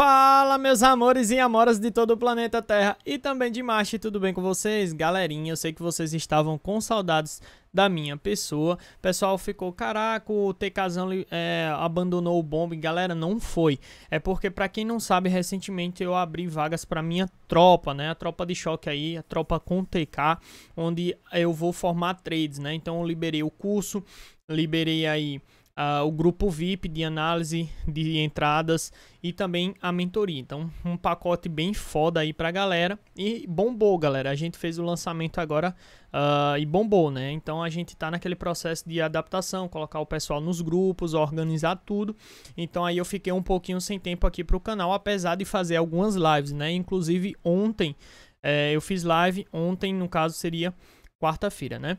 Fala meus amores e amoras de todo o planeta Terra e também de Marte, tudo bem com vocês? Galerinha, eu sei que vocês estavam com saudades da minha pessoa. pessoal ficou, caraca, o TKzão é, abandonou o bombe. Galera, não foi. É porque, para quem não sabe, recentemente eu abri vagas para minha tropa, né? A tropa de choque aí, a tropa com TK, onde eu vou formar trades, né? Então eu liberei o curso, liberei aí uh, o grupo VIP de análise de entradas e também a mentoria. Então, um pacote bem foda aí pra galera. E bombou, galera. A gente fez o lançamento agora uh, e bombou, né? Então, a gente tá naquele processo de adaptação, colocar o pessoal nos grupos, organizar tudo. Então, aí eu fiquei um pouquinho sem tempo aqui pro canal, apesar de fazer algumas lives, né? Inclusive, ontem é, eu fiz live. Ontem, no caso, seria quarta-feira, né?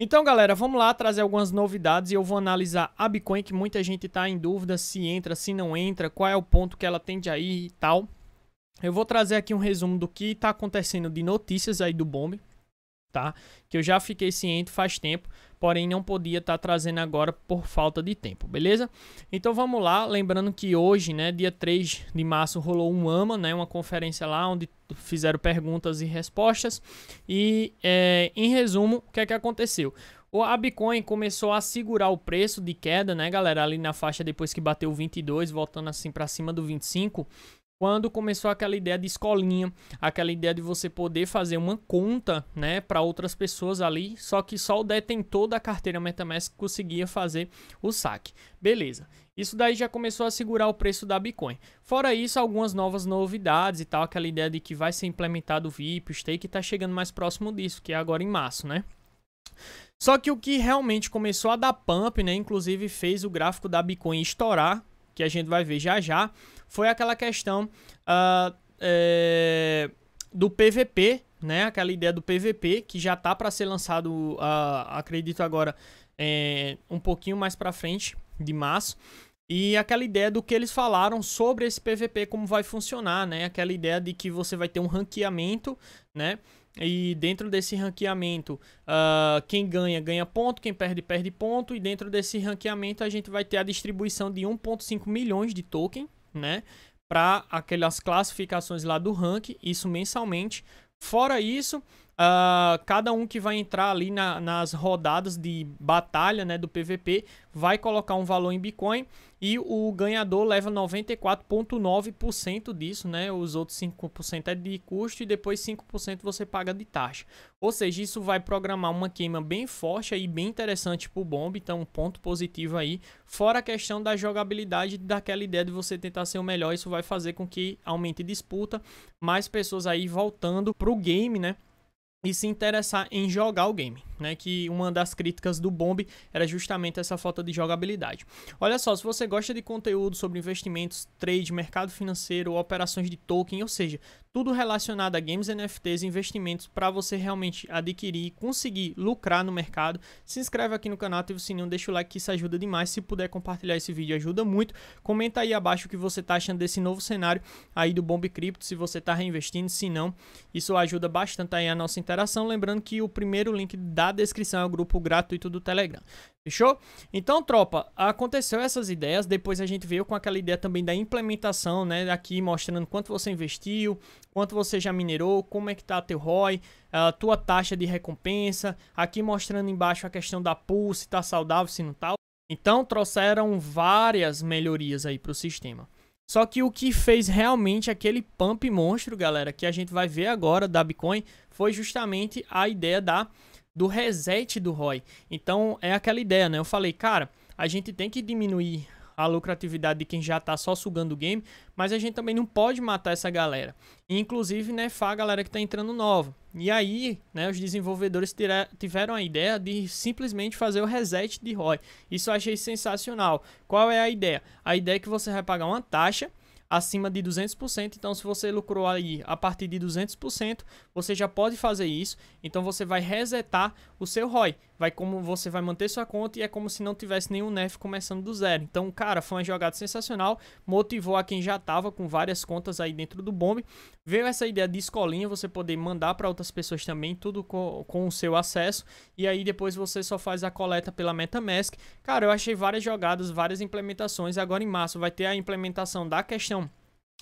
Então, galera, vamos lá trazer algumas novidades e eu vou analisar a Bitcoin, que muita gente está em dúvida se entra, se não entra, qual é o ponto que ela tende a ir e tal. Eu vou trazer aqui um resumo do que está acontecendo de notícias aí do Bombe tá? Que eu já fiquei ciente faz tempo, porém não podia estar tá trazendo agora por falta de tempo, beleza? Então vamos lá, lembrando que hoje, né, dia 3 de março rolou um AMA, né, uma conferência lá onde fizeram perguntas e respostas e é, em resumo, o que é que aconteceu? O a Bitcoin começou a segurar o preço de queda, né, galera, ali na faixa depois que bateu 22, voltando assim para cima do 25, quando começou aquela ideia de escolinha, aquela ideia de você poder fazer uma conta, né, para outras pessoas ali, só que só o detentor da carteira MetaMask conseguia fazer o saque. Beleza. Isso daí já começou a segurar o preço da Bitcoin. Fora isso, algumas novas novidades e tal, aquela ideia de que vai ser implementado o VIP, o stake tá chegando mais próximo disso, que é agora em março, né? Só que o que realmente começou a dar pump, né, inclusive fez o gráfico da Bitcoin estourar, que a gente vai ver já já, foi aquela questão uh, é, do PVP, né? Aquela ideia do PVP que já tá para ser lançado, uh, acredito agora, é, um pouquinho mais para frente de março. E aquela ideia do que eles falaram sobre esse PVP, como vai funcionar, né? Aquela ideia de que você vai ter um ranqueamento, né? E dentro desse ranqueamento, uh, quem ganha, ganha ponto, quem perde, perde ponto. E dentro desse ranqueamento, a gente vai ter a distribuição de 1,5 milhões de token, né? Para aquelas classificações lá do ranking, isso mensalmente. Fora isso, Uh, cada um que vai entrar ali na, nas rodadas de batalha né, do PVP vai colocar um valor em Bitcoin e o ganhador leva 94,9% disso, né? Os outros 5% é de custo e depois 5% você paga de taxa. Ou seja, isso vai programar uma queima bem forte e bem interessante para o Bomb, então um ponto positivo aí. Fora a questão da jogabilidade, daquela ideia de você tentar ser o melhor, isso vai fazer com que aumente disputa, mais pessoas aí voltando para o game, né? e se interessar em jogar o game né, que uma das críticas do Bomb era justamente essa falta de jogabilidade. Olha só, se você gosta de conteúdo sobre investimentos, trade, mercado financeiro, operações de token, ou seja, tudo relacionado a games, NFTs investimentos para você realmente adquirir e conseguir lucrar no mercado, se inscreve aqui no canal, ativa o sininho, deixa o like que isso ajuda demais. Se puder compartilhar esse vídeo, ajuda muito. Comenta aí abaixo o que você está achando desse novo cenário aí do Bomb Cripto, se você está reinvestindo, se não, isso ajuda bastante aí a nossa interação. Lembrando que o primeiro link da descrição, é o grupo gratuito do Telegram. Fechou? Então, tropa, aconteceu essas ideias, depois a gente veio com aquela ideia também da implementação, né, aqui mostrando quanto você investiu, quanto você já minerou, como é que tá teu ROI, a tua taxa de recompensa, aqui mostrando embaixo a questão da pool, se tá saudável, se não tá. Então, trouxeram várias melhorias aí pro sistema. Só que o que fez realmente aquele pump monstro, galera, que a gente vai ver agora da Bitcoin, foi justamente a ideia da do reset do ROI. Então é aquela ideia, né? Eu falei, cara, a gente tem que diminuir a lucratividade de quem já tá só sugando o game, mas a gente também não pode matar essa galera. Inclusive, né, a galera que tá entrando nova. E aí, né, os desenvolvedores tiveram a ideia de simplesmente fazer o reset de ROI. Isso eu achei sensacional. Qual é a ideia? A ideia é que você vai pagar uma taxa acima de 200%. Então, se você lucrou aí a partir de 200%, você já pode fazer isso. Então, você vai resetar o seu ROI vai como você vai manter sua conta e é como se não tivesse nenhum nerf começando do zero. Então, cara, foi uma jogada sensacional, motivou a quem já tava com várias contas aí dentro do bombe. Veio essa ideia de escolinha, você poder mandar para outras pessoas também, tudo com, com o seu acesso, e aí depois você só faz a coleta pela MetaMask. Cara, eu achei várias jogadas, várias implementações. Agora em março vai ter a implementação da questão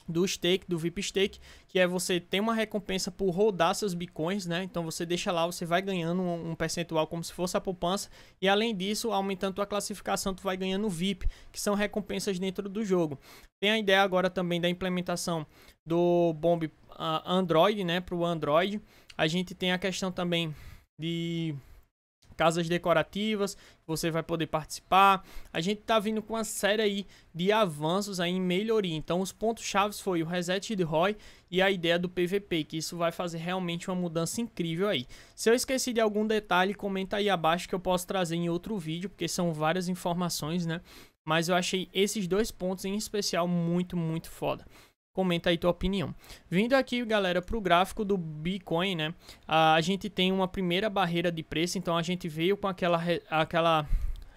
do stake, do VIP stake, que é você tem uma recompensa por rodar seus bitcoins, né? Então você deixa lá, você vai ganhando um, um, percentual como se fosse a poupança e além disso, aumentando a classificação, tu vai ganhando VIP, que são recompensas dentro do jogo. Tem a ideia agora também da implementação do Bomb uh, Android, né, para o Android. A gente tem a questão também de casas decorativas, você vai poder participar. A gente tá vindo com uma série aí de avanços aí em melhoria. Então os pontos chaves foi o reset de ROI e a ideia do PVP, que isso vai fazer realmente uma mudança incrível aí. Se eu esqueci de algum detalhe, comenta aí abaixo que eu posso trazer em outro vídeo, porque são várias informações, né? Mas eu achei esses dois pontos em especial muito, muito foda. Comenta aí tua opinião. Vindo aqui, galera, para o gráfico do Bitcoin, né? A gente tem uma primeira barreira de preço, então a gente veio com aquela, aquela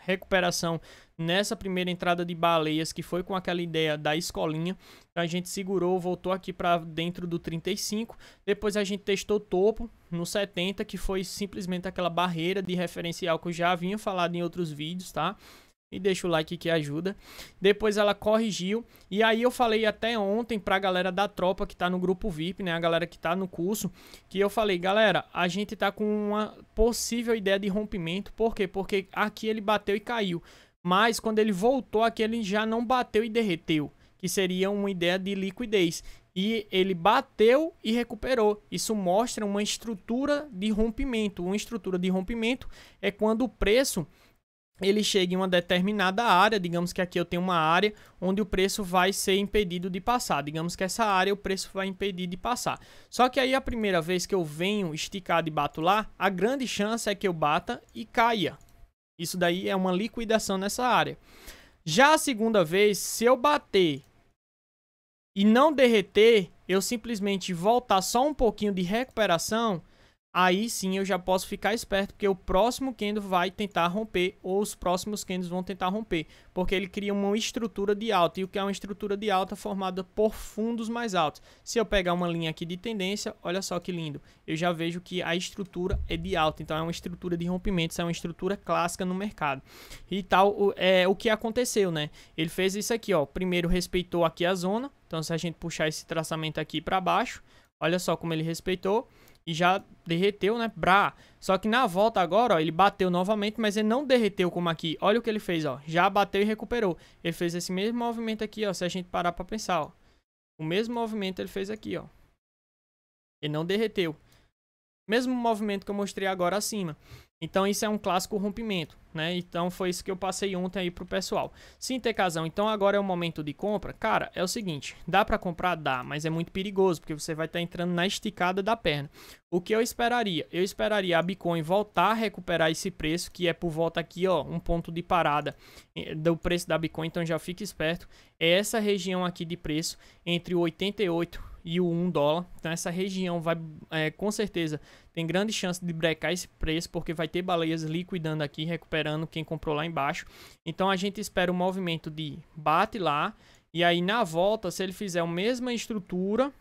recuperação nessa primeira entrada de baleias, que foi com aquela ideia da escolinha. Então a gente segurou, voltou aqui para dentro do 35. Depois a gente testou o topo no 70, que foi simplesmente aquela barreira de referencial que eu já vinha falado em outros vídeos, tá? e deixa o like que ajuda. Depois ela corrigiu. E aí eu falei até ontem pra galera da tropa que tá no grupo VIP, né? A galera que tá no curso. Que eu falei, galera, a gente tá com uma possível ideia de rompimento. Por quê? Porque aqui ele bateu e caiu. Mas quando ele voltou aqui, ele já não bateu e derreteu. Que seria uma ideia de liquidez. E ele bateu e recuperou. Isso mostra uma estrutura de rompimento. Uma estrutura de rompimento é quando o preço ele chega em uma determinada área, digamos que aqui eu tenho uma área onde o preço vai ser impedido de passar. Digamos que essa área o preço vai impedir de passar. Só que aí a primeira vez que eu venho esticado e bato lá, a grande chance é que eu bata e caia. Isso daí é uma liquidação nessa área. Já a segunda vez, se eu bater e não derreter, eu simplesmente voltar só um pouquinho de recuperação, aí sim eu já posso ficar esperto, porque o próximo Kendo vai tentar romper, ou os próximos Kendos vão tentar romper, porque ele cria uma estrutura de alta, e o que é uma estrutura de alta formada por fundos mais altos. Se eu pegar uma linha aqui de tendência, olha só que lindo, eu já vejo que a estrutura é de alta, então é uma estrutura de rompimento, isso é uma estrutura clássica no mercado. E tal, é o que aconteceu, né? Ele fez isso aqui, ó, primeiro respeitou aqui a zona, então se a gente puxar esse traçamento aqui para baixo, olha só como ele respeitou, e já derreteu, né? bra Só que na volta agora, ó, ele bateu novamente, mas ele não derreteu como aqui. Olha o que ele fez, ó. Já bateu e recuperou. Ele fez esse mesmo movimento aqui, ó. Se a gente parar pra pensar, ó. O mesmo movimento ele fez aqui, ó. Ele não derreteu. Mesmo movimento que eu mostrei agora acima. Então isso é um clássico rompimento, né? Então foi isso que eu passei ontem aí pro pessoal. Sim, casão. então agora é o momento de compra? Cara, é o seguinte, dá para comprar? Dá, mas é muito perigoso, porque você vai estar tá entrando na esticada da perna. O que eu esperaria? Eu esperaria a Bitcoin voltar a recuperar esse preço, que é por volta aqui, ó, um ponto de parada eh, do preço da Bitcoin, então já fique esperto. É essa região aqui de preço entre 88 e o 1 dólar. Então essa região vai, é, com certeza, tem grande chance de brecar esse preço, porque vai ter baleias liquidando aqui, recuperando quem comprou lá embaixo. Então a gente espera um movimento de bate lá, e aí na volta, se ele fizer a mesma estrutura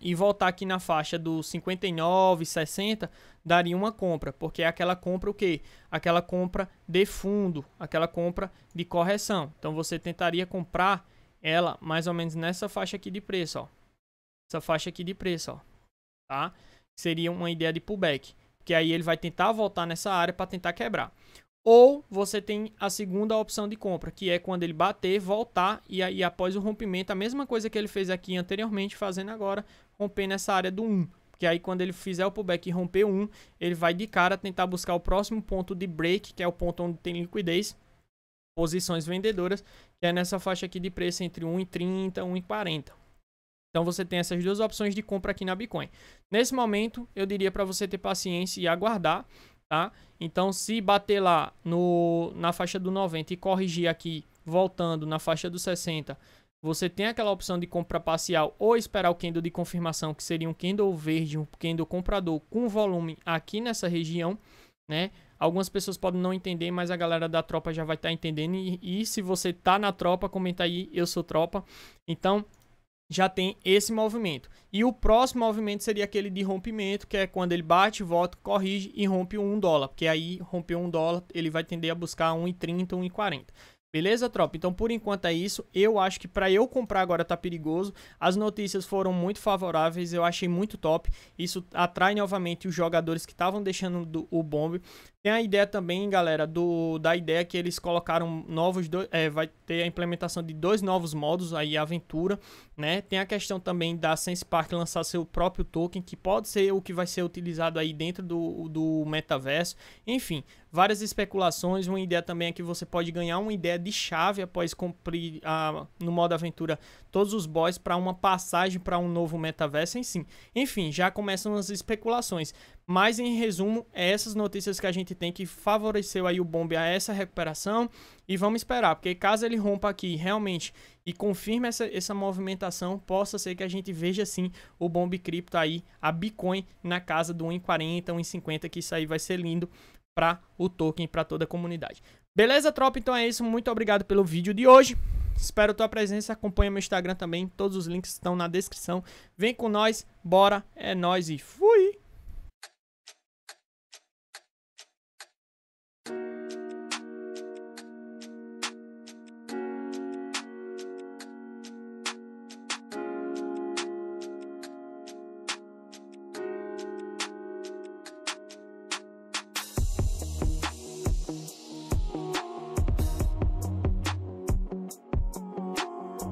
e voltar aqui na faixa do 59, 60, daria uma compra, porque é aquela compra o quê? Aquela compra de fundo, aquela compra de correção. Então você tentaria comprar ela mais ou menos nessa faixa aqui de preço, ó. Essa faixa aqui de preço, ó. Tá? Seria uma ideia de pullback. Que aí ele vai tentar voltar nessa área para tentar quebrar. Ou você tem a segunda opção de compra, que é quando ele bater, voltar e aí após o rompimento, a mesma coisa que ele fez aqui anteriormente, fazendo agora, romper nessa área do 1. Porque aí quando ele fizer o pullback e romper o 1, ele vai de cara tentar buscar o próximo ponto de break, que é o ponto onde tem liquidez, posições vendedoras, que é nessa faixa aqui de preço entre 1,30 e 1,40. Então você tem essas duas opções de compra aqui na Bitcoin. Nesse momento, eu diria para você ter paciência e aguardar, tá? Então se bater lá no, na faixa do 90 e corrigir aqui, voltando na faixa do 60, você tem aquela opção de compra parcial ou esperar o candle de confirmação, que seria um candle verde, um candle comprador com volume aqui nessa região, né? Algumas pessoas podem não entender, mas a galera da tropa já vai estar tá entendendo. E, e, se você tá na tropa, comenta aí, eu sou tropa. Então, já tem esse movimento. E o próximo movimento seria aquele de rompimento, que é quando ele bate, volta, corrige e rompe o 1 dólar. Porque aí, rompeu 1 dólar, ele vai tender a buscar 1,30, 1,40. Beleza, tropa? Então, por enquanto é isso. Eu acho que para eu comprar agora tá perigoso. As notícias foram muito favoráveis, eu achei muito top. Isso atrai novamente os jogadores que estavam deixando do, o bombe. Tem a ideia também, galera, do, da ideia que eles colocaram novos. é, vai ter a implementação de dois novos modos aí, aventura, né? Tem a questão também da Sense Park lançar seu próprio token, que pode ser o que vai ser utilizado aí dentro do, do metaverso. Enfim, várias especulações. Uma ideia também é que você pode ganhar uma ideia de chave após cumprir a, no modo aventura todos os boys para uma passagem para um novo metaverso. Enfim, enfim, já começam as especulações. Mas em resumo, é essas notícias que a gente tem que favoreceu aí o Bombe a essa recuperação e vamos esperar, porque caso ele rompa aqui realmente e confirme essa, essa movimentação, possa ser que a gente veja sim o Bombe Cripto aí, a Bitcoin na casa do 1,40, 1,50, que isso aí vai ser lindo para o token, para toda a comunidade. Beleza, tropa? Então é isso. Muito obrigado pelo vídeo de hoje. Espero tua presença. Acompanha meu Instagram também. Todos os links estão na descrição. Vem com nós. Bora. É nós e fui!